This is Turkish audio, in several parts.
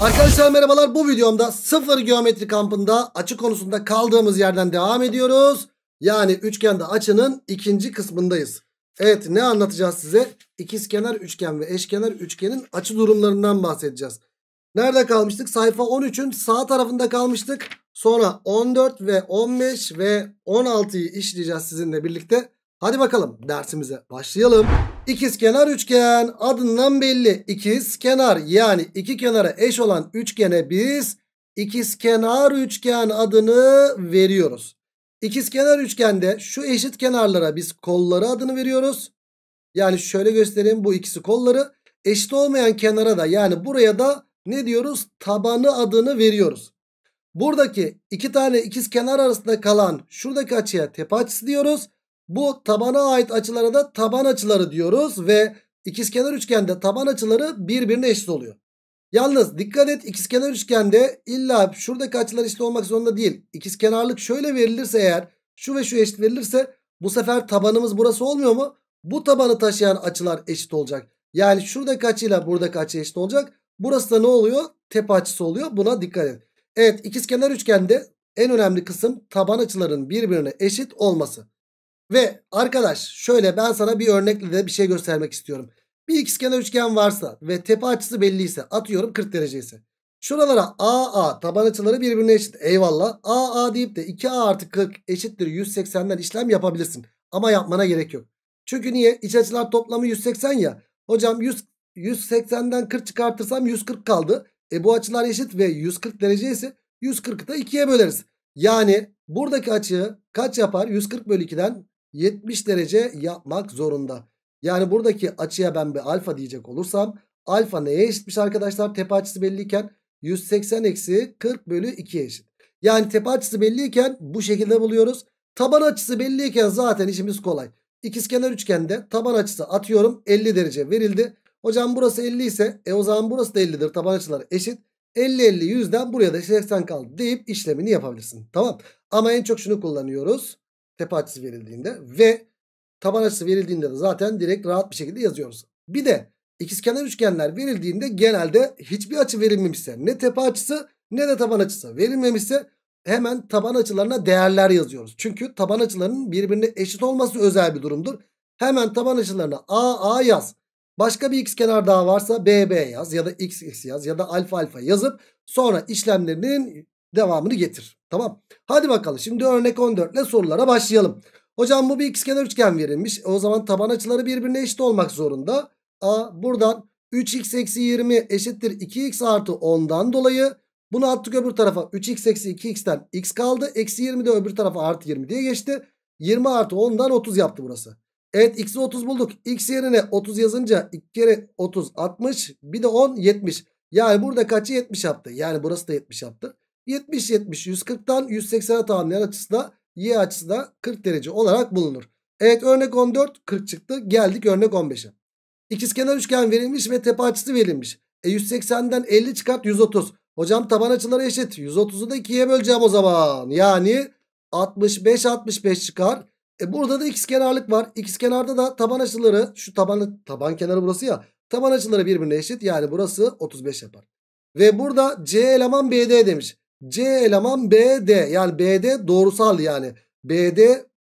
Arkadaşlar merhabalar bu videomda sıfır geometri kampında açı konusunda kaldığımız yerden devam ediyoruz. Yani üçgende açının ikinci kısmındayız. Evet ne anlatacağız size? İkizkenar üçgen ve eşkenar üçgenin açı durumlarından bahsedeceğiz. Nerede kalmıştık? Sayfa 13'ün sağ tarafında kalmıştık. Sonra 14 ve 15 ve 16'yı işleyeceğiz sizinle birlikte. Hadi bakalım dersimize başlayalım. İkiz kenar üçgen adından belli. İkiz kenar yani iki kenara eş olan üçgene biz ikiz kenar üçgen adını veriyoruz. İkiz kenar üçgende şu eşit kenarlara biz kolları adını veriyoruz. Yani şöyle göstereyim bu ikisi kolları. Eşit olmayan kenara da yani buraya da ne diyoruz? Tabanı adını veriyoruz. Buradaki iki tane ikiz kenar arasında kalan şuradaki açıya tepe açısı diyoruz. Bu tabana ait açılara da taban açıları diyoruz ve ikizkenar üçgende taban açıları birbirine eşit oluyor. Yalnız dikkat et ikizkenar üçgende illa şuradaki açılar eşit olmak zorunda değil. İkizkenarlık şöyle verilirse eğer şu ve şu eşit verilirse bu sefer tabanımız burası olmuyor mu? Bu tabanı taşıyan açılar eşit olacak. Yani şuradaki açıyla buradaki açı eşit olacak. Burası da ne oluyor? Tepe açısı oluyor. Buna dikkat et. Evet ikizkenar üçgende en önemli kısım taban açıların birbirine eşit olması. Ve arkadaş şöyle ben sana bir örnekle de bir şey göstermek istiyorum. Bir ikizkenar üçgen varsa ve tepe açısı belliyse atıyorum 40 derece ise. Şuralara AA taban açıları birbirine eşit. Eyvallah. AA deyip de 2A artı 40 eşittir 180'den işlem yapabilirsin. Ama yapmana gerek yok. Çünkü niye? İç açılar toplamı 180 ya. Hocam 100, 180'den 40 çıkartırsam 140 kaldı. E bu açılar eşit ve 140 derece ise 140'ı da 2'ye böleriz. Yani buradaki açı kaç yapar? 140 bölü 2'den 70 derece yapmak zorunda. Yani buradaki açıya ben bir alfa diyecek olursam alfa neye eşitmiş arkadaşlar? Tepe açısı belliyken 180 eksi 40 bölü 2'ye eşit. Yani tepe açısı belliyken bu şekilde buluyoruz. Taban açısı belliyken zaten işimiz kolay. İkizkenar üçgende taban açısı atıyorum 50 derece verildi. Hocam burası 50 ise e o zaman burası da 50'dir. Taban açıları eşit. 50 50 100'den buraya da 80 kaldı deyip işlemini yapabilirsin. Tamam. Ama en çok şunu kullanıyoruz tepe açısı verildiğinde ve taban açısı verildiğinde de zaten direkt rahat bir şekilde yazıyoruz. Bir de ikizkenar üçgenler verildiğinde genelde hiçbir açı verilmemişse ne tepe açısı ne de taban açısı verilmemişse hemen taban açılarına değerler yazıyoruz. Çünkü taban açılarının birbirine eşit olması özel bir durumdur. Hemen taban açılarına A A yaz. Başka bir x kenar daha varsa BB yaz ya da XX yaz ya da alfa alfa yazıp sonra işlemlerinin devamını getir. Tamam. Hadi bakalım şimdi örnek 14 ile sorulara başlayalım. Hocam bu bir x kenar üçgen verilmiş. O zaman taban açıları birbirine eşit olmak zorunda. A buradan 3x eksi 20 eşittir 2x artı 10'dan dolayı bunu attık öbür tarafa 3x eksi 2x'ten x kaldı. Eksi 20 de öbür tarafa artı 20 diye geçti. 20 artı 10'dan 30 yaptı burası. Evet x'i 30 bulduk. x yerine 30 yazınca 2 kere 30 60 bir de 10 70. Yani burada kaçı 70 yaptı. Yani burası da 70 yaptı. 70-70 140'tan 180'e tamamlayan açısı da y açısı da 40 derece olarak bulunur. Evet örnek 14 40 çıktı. Geldik örnek 15'e. İkizkenar üçgen verilmiş ve tepe açısı verilmiş. E 180'den 50 çıkart 130. Hocam taban açıları eşit. 130'u da 2'ye böleceğim o zaman. Yani 65 65 çıkar. E burada da ikizkenarlık var. İkizkenarda da taban açıları şu taban taban kenarı burası ya. Taban açıları birbirine eşit. Yani burası 35 yapar. Ve burada C eleman BD demiş. C eleman BD yani BD doğrusal yani. BD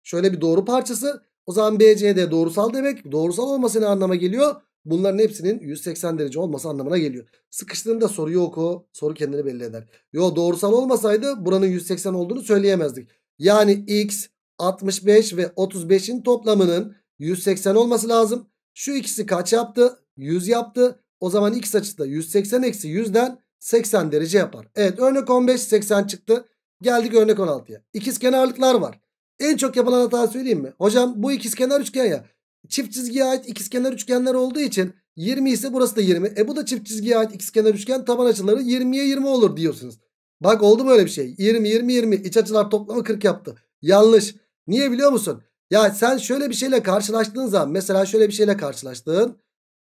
şöyle bir doğru parçası. O zaman BCD doğrusal demek. Doğrusal olması ne anlama geliyor? Bunların hepsinin 180 derece olması anlamına geliyor. Sıkıştığında soru yok o. Soru kendini belli eder. Yo doğrusal olmasaydı buranın 180 olduğunu söyleyemezdik. Yani x 65 ve 35'in toplamının 180 olması lazım. Şu ikisi kaç yaptı? 100 yaptı. O zaman x açısı da 180 eksi 100'den 80 derece yapar. Evet örnek 15 80 çıktı. Geldik örnek 16'ya. İkiz kenarlıklar var. En çok yapılan hata söyleyeyim mi? Hocam bu ikiz kenar üçgen ya. Çift çizgiye ait ikiz kenar üçgenler olduğu için 20 ise burası da 20. E bu da çift çizgiye ait ikiz kenar üçgen taban açıları 20'ye 20 olur diyorsunuz. Bak oldu mu öyle bir şey? 20 20 20 iç açılar toplamı 40 yaptı. Yanlış. Niye biliyor musun? Ya sen şöyle bir şeyle karşılaştığın zaman mesela şöyle bir şeyle karşılaştığın,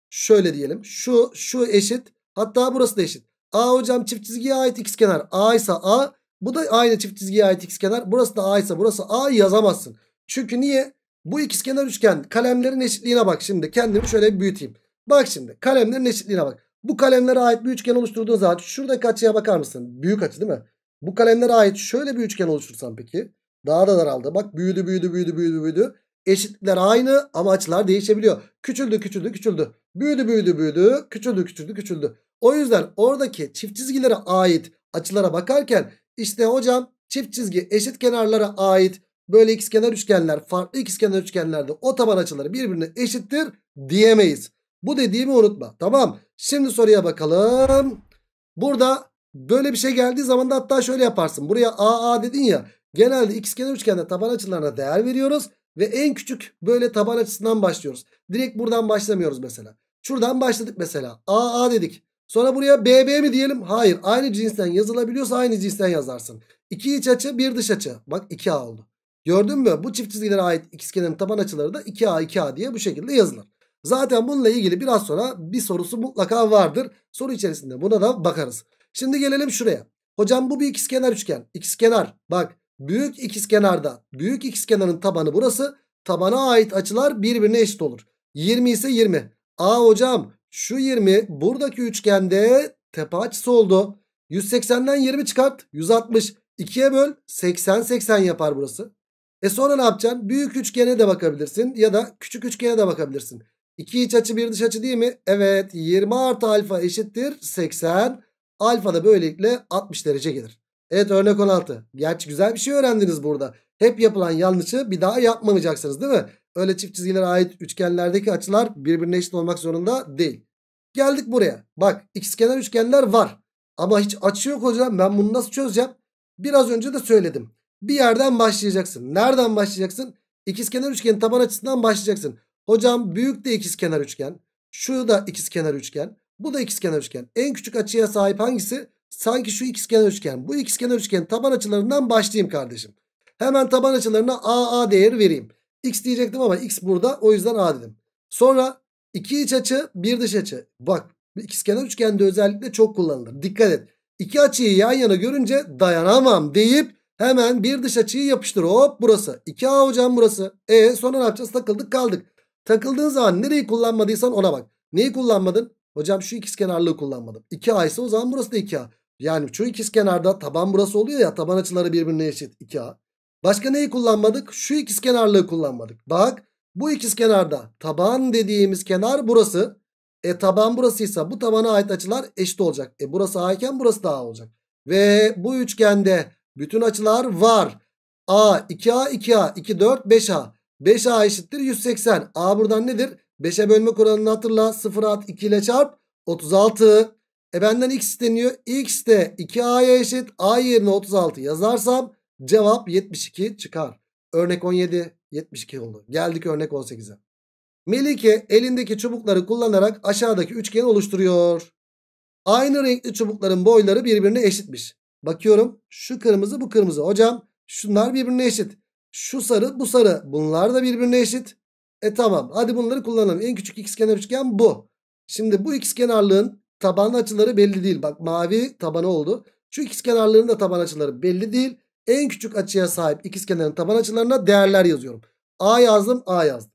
Şöyle diyelim. Şu şu eşit hatta burası da eşit. A hocam çift çizgiye ait x kenar. A ise A. Bu da aynı çift çizgiye ait x kenar. Burası da A ise burası A yazamazsın. Çünkü niye? Bu ikiz kenar üçgen kalemlerin eşitliğine bak şimdi. Kendimi şöyle büyüteyim. Bak şimdi kalemlerin eşitliğine bak. Bu kalemlere ait bir üçgen oluşturduğun zaman şuradaki açıya bakar mısın? Büyük açı değil mi? Bu kalemlere ait şöyle bir üçgen oluştursam peki. Daha da daraldı. Bak büyüdü büyüdü büyüdü büyüdü büyüdü. Eşitlikler aynı ama açılar değişebiliyor. Küçüldü küçüldü küçüldü. Büyüdü büyüdü büyüdü. Küçüldü küçüldü küçüldü. O yüzden oradaki çift çizgilere ait açılara bakarken işte hocam çift çizgi eşit kenarlara ait böyle ikizkenar üçgenler farklı ikizkenar üçgenlerde o taban açıları birbirine eşittir diyemeyiz. Bu dediğimi unutma. Tamam. Şimdi soruya bakalım. Burada böyle bir şey geldiği zaman da hatta şöyle yaparsın. Buraya AA dedin ya. Genelde ikizkenar üçgende taban açılarına değer veriyoruz. Ve en küçük böyle taban açısından başlıyoruz. Direkt buradan başlamıyoruz mesela. Şuradan başladık mesela. AA dedik. Sonra buraya BB mi diyelim? Hayır. Aynı cinsten yazılabiliyorsa aynı cinsten yazarsın. İki iç açı bir dış açı. Bak 2A oldu. Gördün mü? Bu çift çizgilere ait ikizkenar taban açıları da 2A 2A diye bu şekilde yazılır. Zaten bununla ilgili biraz sonra bir sorusu mutlaka vardır. Soru içerisinde buna da bakarız. Şimdi gelelim şuraya. Hocam bu bir ikizkenar üçgen. İkizkenar. Bak büyük ikizkenarda büyük ikizkenarın tabanı burası. Tabana ait açılar birbirine eşit olur. 20 ise 20. Aa hocam şu 20 buradaki üçgende tepe açısı oldu. 180'den 20 çıkart. 160. 2'ye böl. 80 80 yapar burası. E sonra ne yapacaksın? Büyük üçgene de bakabilirsin ya da küçük üçgene de bakabilirsin. 2 iç açı 1 dış açı değil mi? Evet 20 artı alfa eşittir 80. Alfa da böylelikle 60 derece gelir. Evet örnek 16. Gerçi güzel bir şey öğrendiniz burada. Hep yapılan yanlışı bir daha yapmayacaksınız değil mi? Öyle çift çizgilere ait üçgenlerdeki açılar birbirine eşit olmak zorunda değil. Geldik buraya. Bak ikizkenar üçgenler var. Ama hiç açı yok hocam. Ben bunu nasıl çözeceğim? Biraz önce de söyledim. Bir yerden başlayacaksın. Nereden başlayacaksın? İkizkenar üçgenin taban açısından başlayacaksın. Hocam büyük de ikizkenar üçgen. Şu da ikizkenar üçgen. Bu da ikizkenar üçgen. En küçük açıya sahip hangisi? Sanki şu ikizkenar üçgen. Bu ikizkenar üçgen taban açılarından başlayayım kardeşim. Hemen taban açılarına AA değeri vereyim. X diyecektim ama X burada. O yüzden A dedim. Sonra iki iç açı bir dış açı. Bak ikizkenar üçgende özellikle çok kullanılır. Dikkat et. İki açıyı yan yana görünce dayanamam deyip hemen bir dış açıyı yapıştır. Hop burası. 2A hocam burası. E sonra ne yapacağız? Takıldık kaldık. Takıldığın zaman nereyi kullanmadıysan ona bak. Neyi kullanmadın? Hocam şu ikizkenarlığı kullanmadım. 2A ise o zaman burası da 2A. Yani şu ikizkenarda taban burası oluyor ya taban açıları birbirine eşit 2A. Başka neyi kullanmadık? Şu ikiz kenarlığı kullanmadık. Bak bu ikiz kenarda taban dediğimiz kenar burası. E taban burasıysa bu tabana ait açılar eşit olacak. E burası A iken burası da A olacak. Ve bu üçgende bütün açılar var. A 2A 2A 2 4 5A. 5A eşittir 180. A buradan nedir? 5'e bölmek kuralını hatırla. 0 at 2 ile çarp. 36. E benden x isteniyor. X de 2A'ya eşit. A yerine 36 yazarsam Cevap 72 çıkar. Örnek 17 72 oldu. Geldik örnek 18'e. Melike elindeki çubukları kullanarak aşağıdaki üçgen oluşturuyor. Aynı renkli çubukların boyları birbirine eşitmiş. Bakıyorum şu kırmızı bu kırmızı. Hocam şunlar birbirine eşit. Şu sarı bu sarı. Bunlar da birbirine eşit. E tamam hadi bunları kullanalım. En küçük ikizkenar üçgen bu. Şimdi bu ikizkenarlığın taban açıları belli değil. Bak mavi tabanı oldu. Şu ikizkenarlığın da taban açıları belli değil en küçük açıya sahip ikizkenarın taban açılarına değerler yazıyorum. A yazdım A yazdım.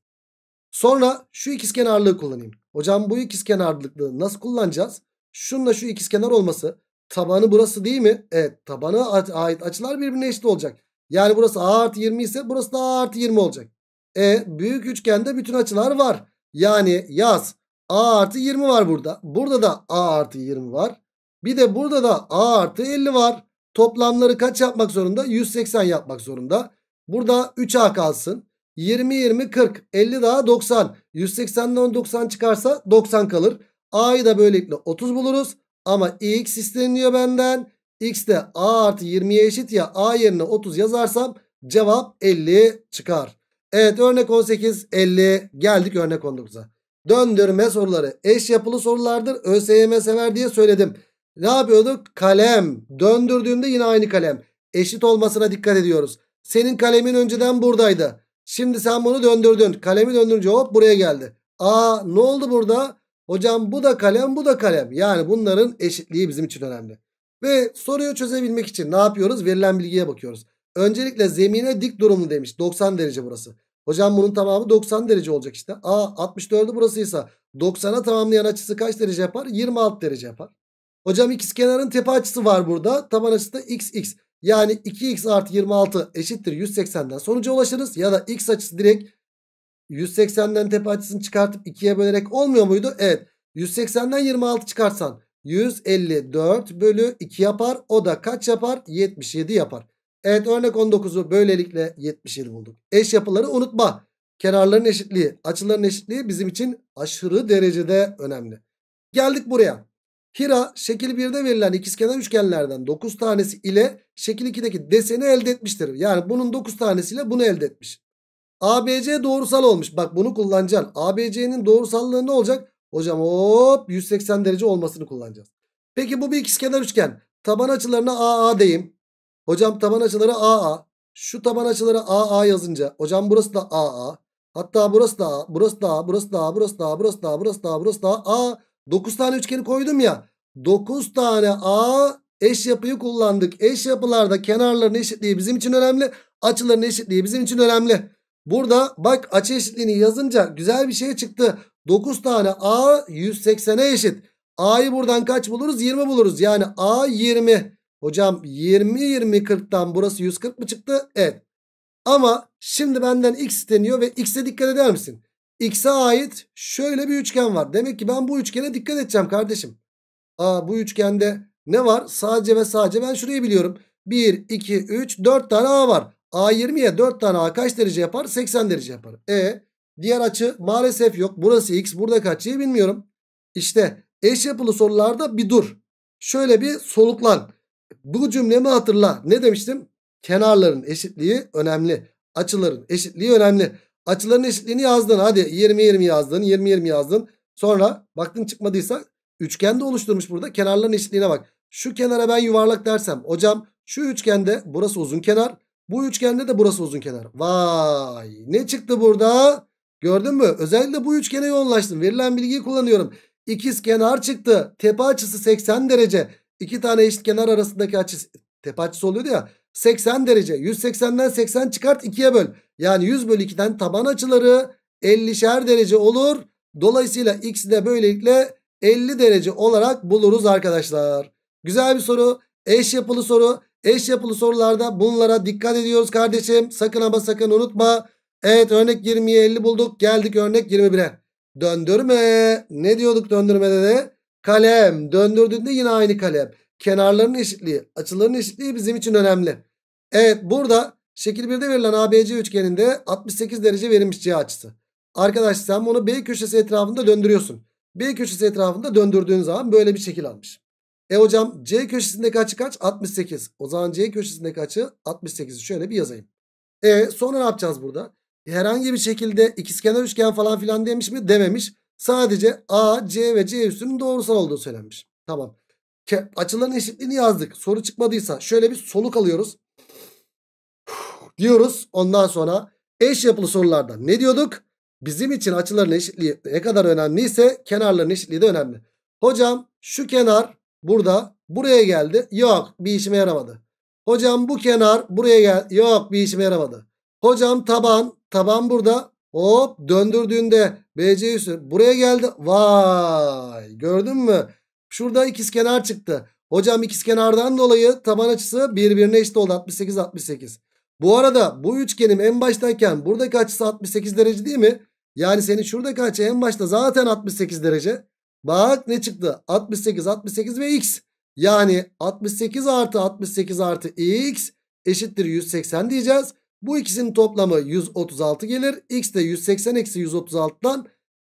Sonra şu ikizkenarlığı kullanayım. Hocam bu ikizkenarlıklığı nasıl kullanacağız? Şunla şu ikizkenar olması. Tabanı burası değil mi? Evet tabanı ait açılar birbirine eşit olacak. Yani burası A artı 20 ise burası da A artı 20 olacak. E büyük üçgende bütün açılar var. Yani yaz A artı 20 var burada. Burada da A artı 20 var. Bir de burada da A artı 50 var. Toplamları kaç yapmak zorunda? 180 yapmak zorunda. Burada 3A kalsın. 20, 20, 40. 50 daha 90. 180'den 90 çıkarsa 90 kalır. A'yı da böylelikle 30 buluruz. Ama X isteniliyor benden. X de A artı 20'ye eşit ya. A yerine 30 yazarsam cevap 50 çıkar. Evet örnek 18, 50. Geldik örnek 19'a. Döndürme soruları eş yapılı sorulardır. ÖSYM sever diye söyledim. Ne yapıyorduk? Kalem. Döndürdüğümde yine aynı kalem. Eşit olmasına dikkat ediyoruz. Senin kalemin önceden buradaydı. Şimdi sen bunu döndürdün. Kalemi döndürünce hop buraya geldi. Aa ne oldu burada? Hocam bu da kalem bu da kalem. Yani bunların eşitliği bizim için önemli. Ve soruyu çözebilmek için ne yapıyoruz? Verilen bilgiye bakıyoruz. Öncelikle zemine dik durumlu demiş. 90 derece burası. Hocam bunun tamamı 90 derece olacak işte. A 64'ü burasıysa 90'a tamamlayan açısı kaç derece yapar? 26 derece yapar. Hocam x kenarın tepe açısı var burada. Taban açısı da xx. Yani 2x artı 26 eşittir 180'den sonuca ulaşırız. Ya da x açısı direkt 180'den tepe açısını çıkartıp 2'ye bölerek olmuyor muydu? Evet. 180'den 26 çıkarsan 154 bölü 2 yapar. O da kaç yapar? 77 yapar. Evet örnek 19'u böylelikle 77 bulduk. Eş yapıları unutma. Kenarların eşitliği, açıların eşitliği bizim için aşırı derecede önemli. Geldik buraya. Hira şekil 1'de verilen ikizkenar üçgenlerden 9 tanesi ile şekil 2'deki deseni elde etmiştir. Yani bunun 9 tanesiyle bunu elde etmiş. ABC doğrusal olmuş. Bak bunu kullanacaksın. ABC'nin doğrusallığı ne olacak? Hocam hop 180 derece olmasını kullanacağız. Peki bu bir ikizkenar üçgen. Taban açılarına AA deyim. Hocam taban açıları AA. Şu taban açıları AA yazınca hocam burası da AA. Hatta burası da A, burası da A, burası da A, burası da A, burası da A, burası da A, burası da A. 9 tane üçgeni koydum ya. 9 tane A eş yapıyı kullandık. Eş yapılarda kenarların eşitliği bizim için önemli. Açıların eşitliği bizim için önemli. Burada bak açı eşitliğini yazınca güzel bir şey çıktı. 9 tane A 180'e eşit. A'yı buradan kaç buluruz? 20 buluruz. Yani A 20. Hocam 20 20 40'tan burası 140 mı çıktı? Evet. Ama şimdi benden x isteniyor ve x'e dikkat eder misin? X'e ait şöyle bir üçgen var. Demek ki ben bu üçgene dikkat edeceğim kardeşim. Aa, bu üçgende ne var? Sadece ve sadece ben şurayı biliyorum. 1, 2, 3, 4 tane A var. A 20'ye 4 tane A kaç derece yapar? 80 derece yapar. E diğer açı maalesef yok. Burası X burada kaçıyı bilmiyorum. İşte eş yapılı sorularda bir dur. Şöyle bir soluklan. Bu cümlemi hatırla. Ne demiştim? Kenarların eşitliği önemli. Açıların eşitliği önemli. Açıların eşitliğini yazdın. Hadi 20-20 yazdın. 20-20 yazdın. Sonra baktın çıkmadıysa üçgen de oluşturmuş burada. Kenarların eşitliğine bak. Şu kenara ben yuvarlak dersem. Hocam şu üçgende burası uzun kenar. Bu üçgende de burası uzun kenar. Vay ne çıktı burada? Gördün mü? Özellikle bu üçgene yoğunlaştım. Verilen bilgiyi kullanıyorum. İkiz kenar çıktı. Tepe açısı 80 derece. İki tane eşit kenar arasındaki açı tepe açısı oluyordu ya. 80 derece. 180'den 80 çıkart 2'ye böl. Yani 100 bölü 2'den taban açıları 50'şer derece olur. Dolayısıyla x'i de böylelikle 50 derece olarak buluruz arkadaşlar. Güzel bir soru. Eş yapılı soru. Eş yapılı sorularda bunlara dikkat ediyoruz kardeşim. Sakın ama sakın unutma. Evet örnek 20'ye 50 bulduk. Geldik örnek 21'e. Döndürme. Ne diyorduk döndürmede de? Kalem. Döndürdüğünde yine aynı kalem. Kenarların eşitliği, açıların eşitliği bizim için önemli. Evet burada şekil 1'de verilen ABC üçgeninde 68 derece verilmiş C açısı. Arkadaş sen bunu B köşesi etrafında döndürüyorsun. B köşesi etrafında döndürdüğün zaman böyle bir şekil almış. E hocam C köşesindeki açı kaç? 68. O zaman C köşesindeki açı 68'i şöyle bir yazayım. E sonra ne yapacağız burada? E, herhangi bir şekilde ikizkenar üçgen falan filan demiş mi? Dememiş. Sadece A, C ve C üstünün doğrusal olduğu söylenmiş. Tamam açıların eşitliğini yazdık. Soru çıkmadıysa şöyle bir soluk alıyoruz. Diyoruz. Ondan sonra eş yapılı sorularda ne diyorduk? Bizim için açıların eşitliği ne kadar önemliyse kenarların eşitliği de önemli. Hocam şu kenar burada buraya geldi. Yok bir işime yaramadı. Hocam bu kenar buraya geldi. Yok bir işime yaramadı. Hocam taban taban burada. Hop döndürdüğünde BC üstü buraya geldi. Vay gördün mü? Şurada ikizkenar çıktı. Hocam ikizkenardan dolayı taban açısı birbirine eşit oldu. 68 68. Bu arada bu üçgenim en baştayken buradaki açısı 68 derece değil mi? Yani senin şuradaki açı en başta zaten 68 derece. Bak ne çıktı? 68 68 ve x. Yani 68 artı 68 artı x eşittir 180 diyeceğiz. Bu ikisinin toplamı 136 gelir. X de 180 eksi 136'dan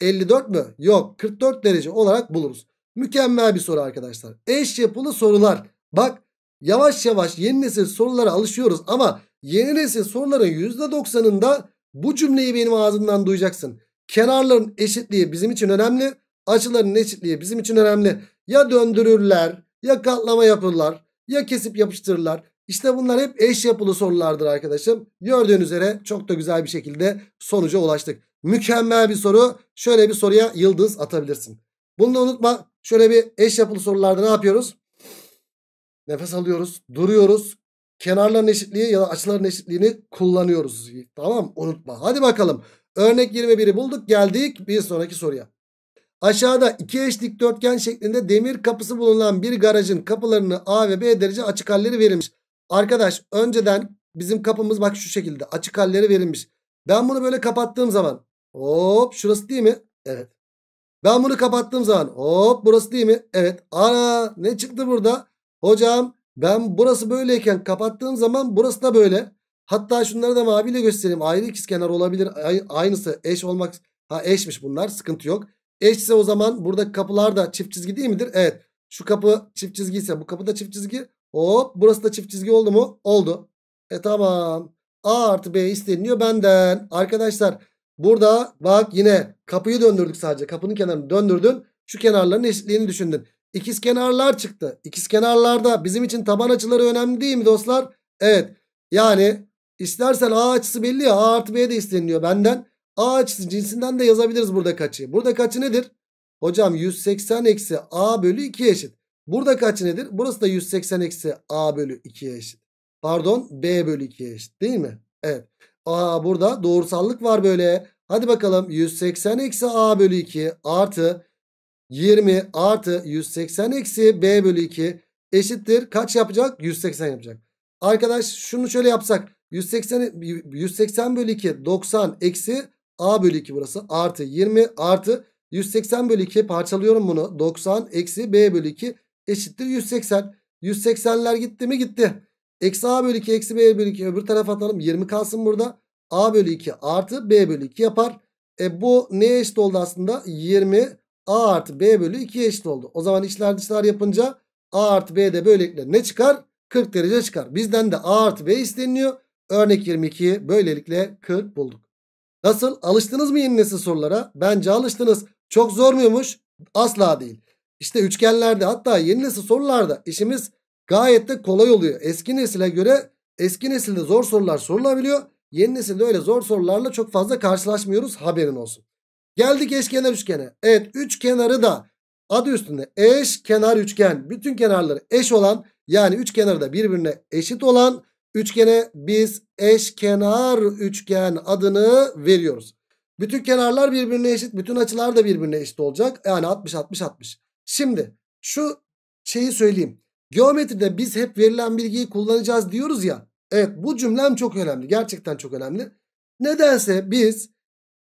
54 mü? Yok 44 derece olarak buluruz. Mükemmel bir soru arkadaşlar. Eş yapılı sorular. Bak yavaş yavaş yeni nesil sorulara alışıyoruz ama yeni nesil soruların %90'ında bu cümleyi benim ağzımdan duyacaksın. Kenarların eşitliği bizim için önemli. Açıların eşitliği bizim için önemli. Ya döndürürler ya katlama yapırlar ya kesip yapıştırırlar. İşte bunlar hep eş yapılı sorulardır arkadaşım. Gördüğün üzere çok da güzel bir şekilde sonuca ulaştık. Mükemmel bir soru. Şöyle bir soruya yıldız atabilirsin. Bunu da unutma. Şöyle bir eş yapılı sorularda ne yapıyoruz? Nefes alıyoruz. Duruyoruz. Kenarların eşitliği ya da açıların eşitliğini kullanıyoruz. Tamam unutma. Hadi bakalım. Örnek 21'i bulduk. Geldik bir sonraki soruya. Aşağıda iki eş dikdörtgen şeklinde demir kapısı bulunan bir garajın kapılarını A ve B derece açık halleri verilmiş. Arkadaş önceden bizim kapımız bak şu şekilde açık halleri verilmiş. Ben bunu böyle kapattığım zaman hop şurası değil mi? Evet. Ben bunu kapattığım zaman hop burası değil mi? Evet. Aa, ne çıktı burada? Hocam ben burası böyleyken kapattığım zaman burası da böyle. Hatta şunları da maviyle göstereyim. Ayrı ikizkenar olabilir. Aynısı eş olmak. Ha eşmiş bunlar. Sıkıntı yok. Eşse o zaman burada kapılar da çift çizgi değil midir? Evet. Şu kapı çift çizgi ise bu kapı da çift çizgi. Hop burası da çift çizgi oldu mu? Oldu. E tamam. A artı B isteniyor benden. Arkadaşlar Burada bak yine kapıyı döndürdük sadece. Kapının kenarını döndürdün. Şu kenarların eşitliğini düşündün. İkiz kenarlar çıktı. İkiz kenarlarda bizim için taban açıları önemli değil mi dostlar? Evet. Yani istersen A açısı belli ya. A artı B de isteniliyor benden. A açısı cinsinden de yazabiliriz burada kaçı. Burada kaçı nedir? Hocam 180 eksi A bölü 2 eşit. Burada kaçı nedir? Burası da 180 eksi A bölü 2 eşit. Pardon B bölü 2 eşit değil mi? Evet. Aa burada doğrusallık var böyle. Hadi bakalım 180 eksi a bölü 2 artı 20 artı 180 eksi b bölü 2 eşittir. Kaç yapacak? 180 yapacak. Arkadaş şunu şöyle yapsak. 180, 180 bölü 2 90 eksi a bölü 2 burası artı 20 artı 180 bölü 2 parçalıyorum bunu. 90 eksi b bölü 2 eşittir 180. 180'ler gitti mi gitti. Eksi a bölü 2 eksi b bölü 2 öbür tarafa atalım. 20 kalsın burada. a bölü 2 artı b bölü 2 yapar. E bu neye eşit oldu aslında? 20 a artı b bölü 2'ye eşit oldu. O zaman içler dışlar yapınca a artı b de böylelikle ne çıkar? 40 derece çıkar. Bizden de a artı b isteniyor. Örnek 22. böylelikle 40 bulduk. Nasıl? Alıştınız mı yeni nesil sorulara? Bence alıştınız. Çok zor muymuş? Asla değil. İşte üçgenlerde hatta yeni nesil sorularda işimiz Gayet de kolay oluyor. Eski nesile göre eski nesilde zor sorular sorulabiliyor. Yeni nesilde öyle zor sorularla çok fazla karşılaşmıyoruz haberin olsun. Geldik eşkenar üçgene. Evet üç kenarı da adı üstünde eş kenar üçgen. Bütün kenarları eş olan yani üç kenarı da birbirine eşit olan üçgene biz eşkenar üçgen adını veriyoruz. Bütün kenarlar birbirine eşit. Bütün açılar da birbirine eşit olacak. Yani 60 60 60. Şimdi şu şeyi söyleyeyim. Geometride biz hep verilen bilgiyi kullanacağız diyoruz ya. Evet bu cümlem çok önemli. Gerçekten çok önemli. Nedense biz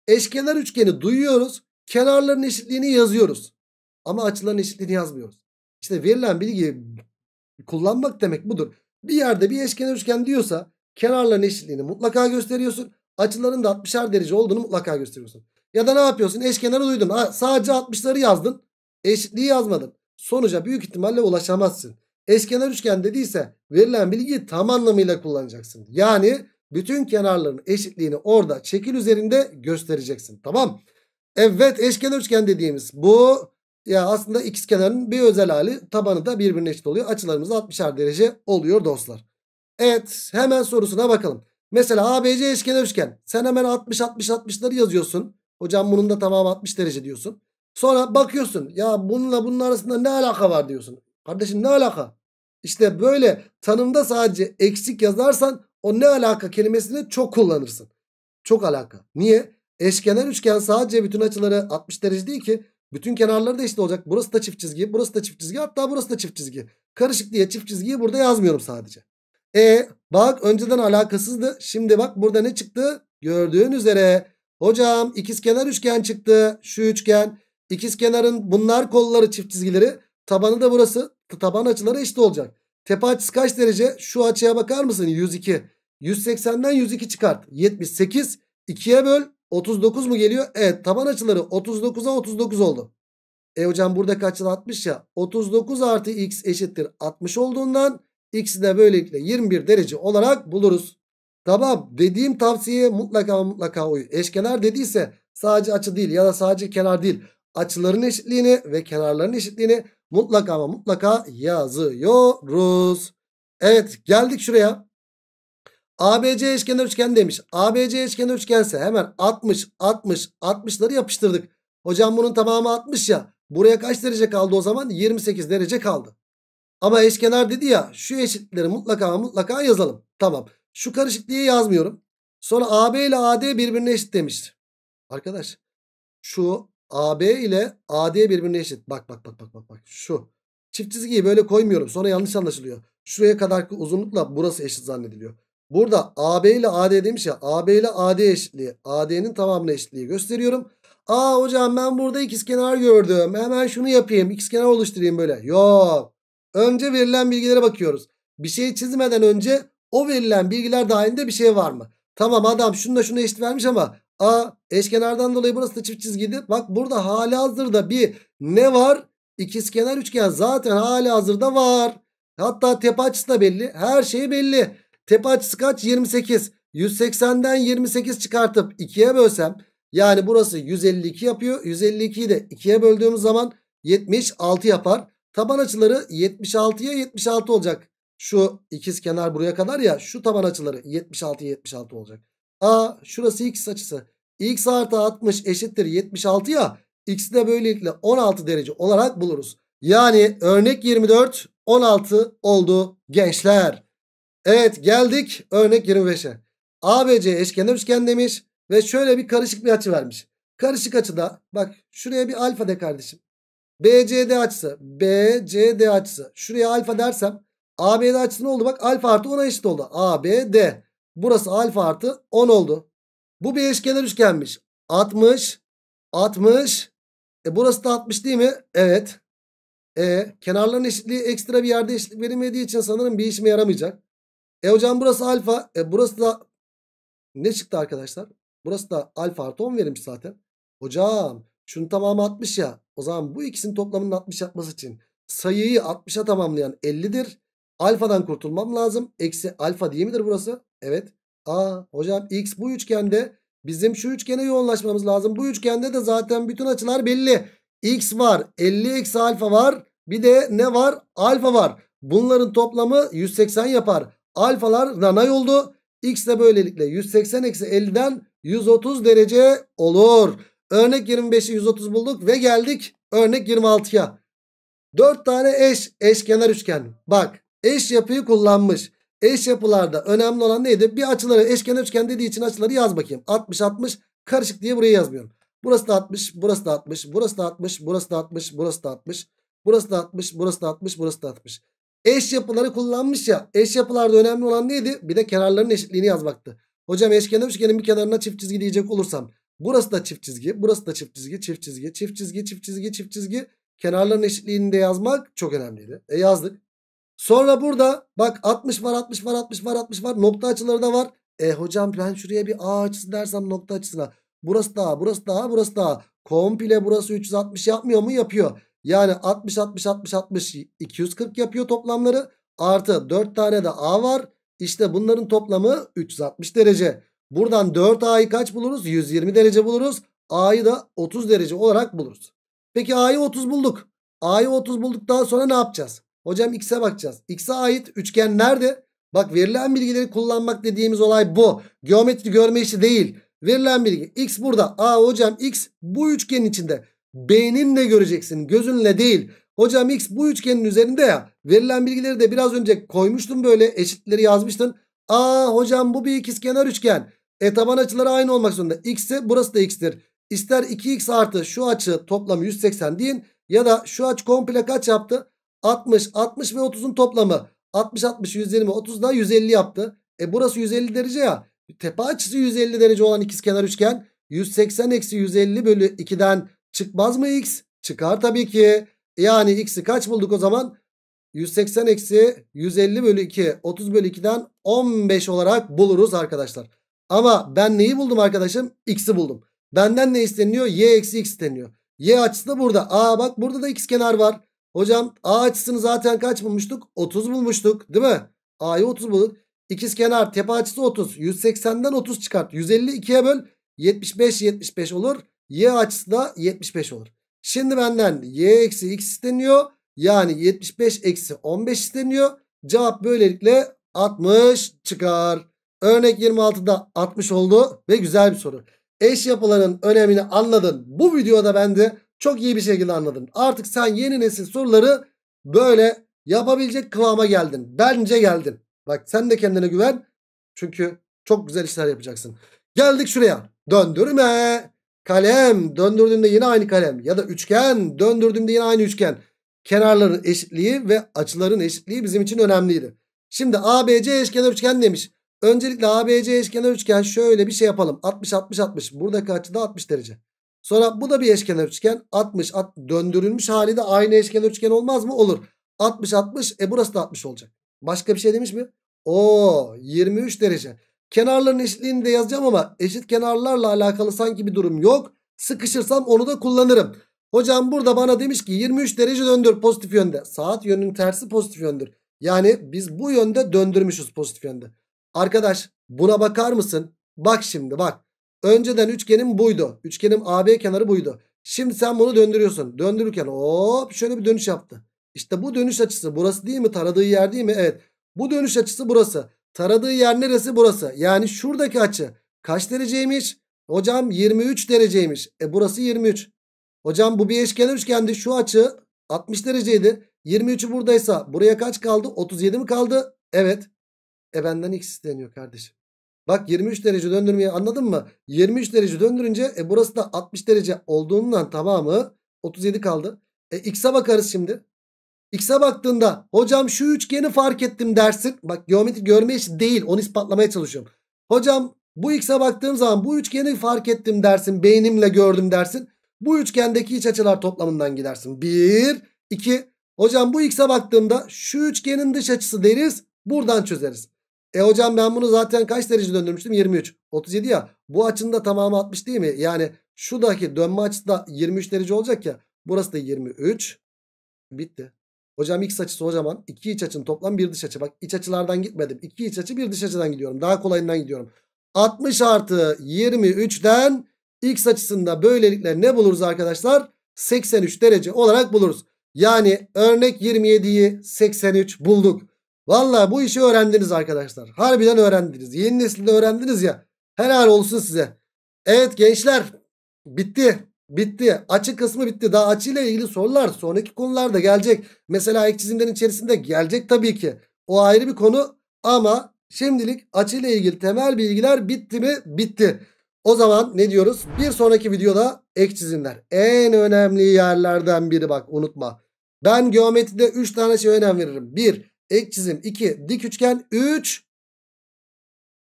eşkenar üçgeni duyuyoruz. Kenarların eşitliğini yazıyoruz. Ama açıların eşitliğini yazmıyoruz. İşte verilen bilgiyi kullanmak demek budur. Bir yerde bir eşkenar üçgen diyorsa kenarların eşitliğini mutlaka gösteriyorsun. Açıların da 60'er derece olduğunu mutlaka gösteriyorsun. Ya da ne yapıyorsun? Eşkenarı duydun. Ha, sadece 60'ları yazdın. Eşitliği yazmadın. Sonuca büyük ihtimalle ulaşamazsın. Eşkenar üçgen dediyse verilen bilgiyi tam anlamıyla kullanacaksın. Yani bütün kenarların eşitliğini orada çekil üzerinde göstereceksin. Tamam. Evet eşkenar üçgen dediğimiz bu ya aslında x kenarının bir özel hali tabanı da birbirine eşit oluyor. Açılarımız 60'ar derece oluyor dostlar. Evet hemen sorusuna bakalım. Mesela ABC eşkenar üçgen. Sen hemen 60 60 60'ları yazıyorsun. Hocam bunun da tamamı 60 derece diyorsun. Sonra bakıyorsun ya bununla bunun arasında ne alaka var diyorsun. Kardeşim ne alaka? İşte böyle tanımda sadece eksik yazarsan o ne alaka kelimesini çok kullanırsın. Çok alaka. Niye? Eşkenar üçgen sadece bütün açıları 60 derece değil ki. Bütün kenarları da işte olacak. Burası da çift çizgi, burası da çift çizgi, hatta burası da çift çizgi. Karışık diye çift çizgiyi burada yazmıyorum sadece. E bak önceden alakasızdı. Şimdi bak burada ne çıktı? Gördüğün üzere hocam ikizkenar üçgen çıktı. Şu üçgen ikizkenarın bunlar kolları çift çizgileri. Tabanı da burası. Taban açıları eşit olacak. Tepe açısı kaç derece? Şu açıya bakar mısın? 102. 180'den 102 çıkart. 78. 2'ye böl. 39 mu geliyor? Evet. Taban açıları 39'a 39 oldu. E hocam burada kaç 60 ya. 39 artı x eşittir 60 olduğundan x'i de böylelikle 21 derece olarak buluruz. Tamam dediğim tavsiye mutlaka mutlaka uyu. Eşkenar dediyse sadece açı değil ya da sadece kenar değil. Açıların eşitliğini ve kenarların eşitliğini Mutlaka ama mutlaka yazıyoruz. Evet geldik şuraya. ABC eşkenar üçgen demiş. ABC eşkenar üçgense hemen 60 60 60'ları yapıştırdık. Hocam bunun tamamı 60 ya. Buraya kaç derece kaldı o zaman? 28 derece kaldı. Ama eşkenar dedi ya şu eşitleri mutlaka mutlaka yazalım. Tamam. Şu karışıklığı yazmıyorum. Sonra AB ile AD birbirine eşit demiş. Arkadaş şu AB ile AD birbirine eşit. Bak bak bak bak bak bak. Şu. Çift çizgiyi böyle koymuyorum. Sonra yanlış anlaşılıyor. Şuraya kadarki uzunlukla burası eşit zannediliyor. Burada AB ile AD demiş ya. AB ile AD eşitliği. AD'nin tamamını eşitliği gösteriyorum. Aa hocam ben burada ikizkenar gördüm. Hemen şunu yapayım. İkizkenar oluşturayım böyle. Yok. Önce verilen bilgilere bakıyoruz. Bir şey çizmeden önce o verilen bilgiler dahilinde bir şey var mı? Tamam adam şunu da şunu eşit vermiş ama A eşkenardan dolayı burası da çift çizgiydi. Bak burada hali hazırda bir ne var? İkizkenar üçgen zaten hali hazırda var. Hatta tepe açısı da belli. Her şey belli. Tepe açısı kaç? 28. 180'den 28 çıkartıp 2'ye bölsem yani burası 152 yapıyor. 152'yi de 2'ye böldüğümüz zaman 76 yapar. Taban açıları 76'ya 76 olacak. Şu ikiz kenar buraya kadar ya şu taban açıları 76'ya 76 olacak. A şurası x açısı. x artı 60 eşittir 76 ya. X'i de böylelikle 16 derece olarak buluruz. Yani örnek 24 16 oldu gençler. Evet geldik örnek 25'e. ABC eşkenar üçgen demiş ve şöyle bir karışık bir açı vermiş. Karışık açıda bak şuraya bir alfa de kardeşim. BCD açısı, BCD açısı. Şuraya alfa dersem ABD açısı ne oldu? Bak alfa artı 10'a eşit oldu. ABD. Burası alfa artı 10 oldu. Bu bir eşkenar üçgenmiş. 60, 60. E burası da 60 değil mi? Evet. E kenarların eşitliği ekstra bir yerde eşitlik verilmediği için sanırım bir işime yaramayacak. E hocam burası alfa. E burası da ne çıktı arkadaşlar? Burası da alfa artı 10 verilmiş zaten. Hocam şunun tamamı 60 ya. O zaman bu ikisinin toplamının 60 yapması için sayıyı 60'a tamamlayan 50'dir. Alfadan kurtulmam lazım. Eksi alfa diye midir burası? Evet. Aa hocam x bu üçgende bizim şu üçgene yoğunlaşmamız lazım. Bu üçgende de zaten bütün açılar belli. x var 50 eksi alfa var. Bir de ne var? Alfa var. Bunların toplamı 180 yapar. Alfalar nanay oldu. X de böylelikle 180 eksi 50'den 130 derece olur. Örnek 25'i 130 bulduk ve geldik örnek 26'ya. 4 tane eş eşkenar üçgen. Bak Eş yapıyı kullanmış. Eş yapılarda önemli olan neydi? Bir açıları eşken üçgen dediği için açıları yaz bakayım. 60 60 karışık diye buraya yazmıyorum. Burası da 60, burası da 60, burası da 60, burası da 60, burası da 60, burası da 60, burası da 60, burası da 60. Eş yapıları kullanmış ya. Eş yapılarda önemli olan neydi? Bir de kenarların eşitliğini yazmaktı. Hocam eşkenar üçgenin bir kenarına çift çizgi diyecek olursam. Burası da çift çizgi, burası da çift çizgi, çift çizgi, çift çizgi, çift çizgi, çift çizgi. Kenarların eşitliğini de yazmak çok önemliydi. E yazdık. Sonra burada bak 60 var 60 var 60 var 60 var. Nokta açıları da var. E hocam ben şuraya bir A açısı dersem nokta açısına. Burası da burası da burası da Komple burası 360 yapmıyor mu? Yapıyor. Yani 60 60 60 60 240 yapıyor toplamları. Artı 4 tane de A var. İşte bunların toplamı 360 derece. Buradan 4A'yı kaç buluruz? 120 derece buluruz. A'yı da 30 derece olarak buluruz. Peki A'yı 30 bulduk. A'yı 30 bulduktan sonra ne yapacağız? Hocam x'e bakacağız. X'e ait üçgen nerede? Bak verilen bilgileri kullanmak dediğimiz olay bu. Geometri görme işi değil. Verilen bilgi x burada. A hocam x bu üçgenin içinde. Beyninle göreceksin gözünle değil. Hocam x bu üçgenin üzerinde ya. Verilen bilgileri de biraz önce koymuştum böyle eşitleri yazmıştın. Aa hocam bu bir ikizkenar üçgen. E taban açıları aynı olmak zorunda. X ise burası da x'tir. İster 2x artı şu açı toplamı 180 deyin. Ya da şu aç komple kaç yaptı? 60, 60 ve 30'un toplamı. 60, 60, 120, 30 daha 150 yaptı. E burası 150 derece ya. Tepe açısı 150 derece olan ikizkenar üçgen. 180 eksi 150 bölü 2'den çıkmaz mı x? Çıkar tabii ki. Yani x'i kaç bulduk o zaman? 180 eksi 150 bölü 2 30 bölü 2'den 15 olarak buluruz arkadaşlar. Ama ben neyi buldum arkadaşım? X'i buldum. Benden ne isteniyor? Y eksi X isteniyor. Y açısı da burada. Aa bak burada da X kenar var. Hocam A açısını zaten kaç bulmuştuk? 30 bulmuştuk değil mi? A'yı 30 bulduk. İkiz kenar tepe açısı 30. 180'den 30 çıkart. 150 böl. 75 75 olur. Y açısı da 75 olur. Şimdi benden y eksi x isteniyor. Yani 75 eksi 15 isteniyor. Cevap böylelikle 60 çıkar. Örnek 26'da 60 oldu ve güzel bir soru. Eş yapıların önemini anladın. Bu videoda ben de çok iyi bir şekilde anladın. Artık sen yeni nesil soruları böyle yapabilecek kıvama geldin. Bence geldin. Bak sen de kendine güven. Çünkü çok güzel işler yapacaksın. Geldik şuraya. Döndürme. Kalem döndürdüğümde yine aynı kalem. Ya da üçgen döndürdüğümde yine aynı üçgen. Kenarların eşitliği ve açıların eşitliği bizim için önemliydi. Şimdi ABC eşkenar üçgen demiş. Öncelikle ABC eşkenar üçgen şöyle bir şey yapalım. 60 60 60. Burada açı da 60 derece. Sonra bu da bir eşkenar üçgen. 60 at, döndürülmüş hali de aynı eşkenar üçgen olmaz mı? Olur. 60 60 e burası da 60 olacak. Başka bir şey demiş mi? O 23 derece. Kenarların eşitliğini de yazacağım ama eşit kenarlarla alakalı sanki bir durum yok. Sıkışırsam onu da kullanırım. Hocam burada bana demiş ki 23 derece döndür pozitif yönde. Saat yönünün tersi pozitif yöndür. Yani biz bu yönde döndürmüşüz pozitif yönde. Arkadaş buna bakar mısın? Bak şimdi bak. Önceden üçgenim buydu. Üçgenim AB kenarı buydu. Şimdi sen bunu döndürüyorsun. Döndürürken hop şöyle bir dönüş yaptı. İşte bu dönüş açısı burası değil mi? Taradığı yer değil mi? Evet. Bu dönüş açısı burası. Taradığı yer neresi? Burası. Yani şuradaki açı kaç dereceymiş? Hocam 23 dereceymiş. E burası 23. Hocam bu bir eşkenar üçgendi. Şu açı 60 dereceydi. 23'ü buradaysa buraya kaç kaldı? 37 mi kaldı? Evet. E benden x isteniyor kardeşim. Bak 23 derece döndürmeyi anladın mı? 23 derece döndürünce e, burası da 60 derece olduğundan tamamı 37 kaldı. E, X'e bakarız şimdi. X'e baktığında hocam şu üçgeni fark ettim dersin. Bak geometri görme işi değil onu ispatlamaya çalışıyorum. Hocam bu X'e baktığım zaman bu üçgeni fark ettim dersin. Beynimle gördüm dersin. Bu üçgendeki iç açılar toplamından gidersin. 1, 2. Hocam bu X'e baktığımda şu üçgenin dış açısı deriz. Buradan çözeriz. E hocam ben bunu zaten kaç derece döndürmüştüm? 23. 37 ya. Bu açının da tamamı 60 değil mi? Yani şuradaki dönme açısı da 23 derece olacak ya. Burası da 23. Bitti. Hocam x açısı o zaman iki iç açının toplam bir dış açı. Bak iç açılardan gitmedim. iki iç açı bir dış açıdan gidiyorum. Daha kolayından gidiyorum. 60 artı 23'den x açısında böylelikle ne buluruz arkadaşlar? 83 derece olarak buluruz. Yani örnek 27'yi 83 bulduk. Valla bu işi öğrendiniz arkadaşlar. Harbiden öğrendiniz. Yeni nesilde öğrendiniz ya. Helal olsun size. Evet gençler bitti. Bitti. Açı kısmı bitti. Daha açıyla ilgili sorular sonraki konularda gelecek. Mesela ek çizimlerin içerisinde gelecek tabii ki. O ayrı bir konu ama şimdilik açıyla ilgili temel bilgiler bitti mi? Bitti. O zaman ne diyoruz? Bir sonraki videoda ek çizimler. En önemli yerlerden biri bak unutma. Ben geometride 3 tane şey önem veririm. 1- Ek çizim 2 dik üçgen 3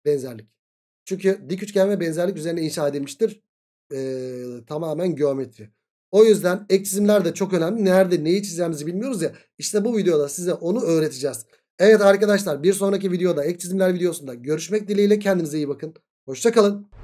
benzerlik. Çünkü dik üçgen ve benzerlik üzerine inşa edilmiştir. Ee, tamamen geometri. O yüzden ek çizimler de çok önemli. Nerede neyi çizeceğimizi bilmiyoruz ya. İşte bu videoda size onu öğreteceğiz. Evet arkadaşlar bir sonraki videoda ek çizimler videosunda görüşmek dileğiyle kendinize iyi bakın. Hoşçakalın.